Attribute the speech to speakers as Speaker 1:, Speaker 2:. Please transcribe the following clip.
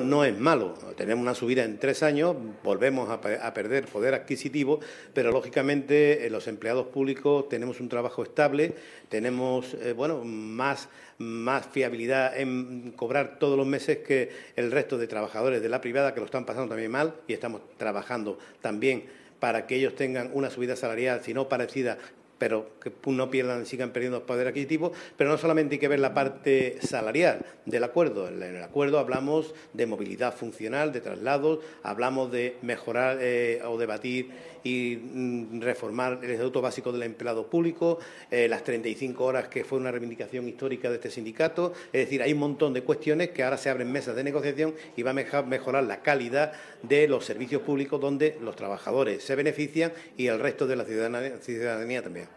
Speaker 1: no es malo. Tenemos una subida en tres años, volvemos a, perder poder adquisitivo, pero lógicamente eh, los empleados públicos tenemos un trabajo estable, tenemos eh, bueno más, más fiabilidad en cobrar todos los meses que el resto de trabajadores de la privada que lo están pasando también mal y estamos trabajando también para que ellos tengan una subida salarial, si no parecida, pero que no pierdan, sigan perdiendo poder adquisitivo, pero no solamente hay que ver la parte salarial del acuerdo. En el acuerdo hablamos de movilidad funcional, de traslados, hablamos de mejorar eh, o debatir y mm, reformar el Estatuto Básico del Empleado Público, eh, las 35 horas que fue una reivindicación histórica de este sindicato. Es decir, hay un montón de cuestiones que ahora se abren mesas de negociación y va a mejorar la calidad de los servicios públicos donde los trabajadores se benefician y el resto de la ciudadanía también.